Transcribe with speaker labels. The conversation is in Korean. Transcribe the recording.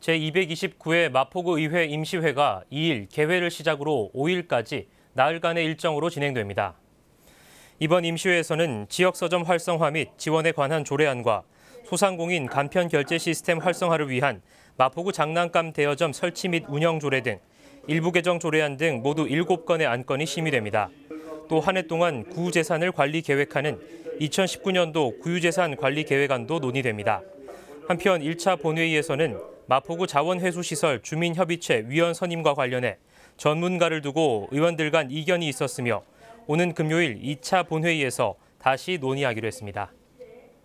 Speaker 1: 제229회 마포구의회 임시회가 2일 개회를 시작으로 5일까지 나흘간의 일정으로 진행됩니다. 이번 임시회에서는 지역서점 활성화 및 지원에 관한 조례안과 소상공인 간편 결제 시스템 활성화를 위한 마포구 장난감 대여점 설치 및 운영 조례 등 일부 개정 조례안 등 모두 7건의 안건이 심의됩니다. 또 한 해 동안 구재산을 관리 계획하는 2019년도 구유재산 관리 계획안도 논의됩니다. 한편 1차 본회의에서는 마포구 자원회수시설 주민협의체 위원 선임과 관련해 전문가를 두고 의원들 간 이견이 있었으며 오는 금요일 2차 본회의에서 다시 논의하기로 했습니다.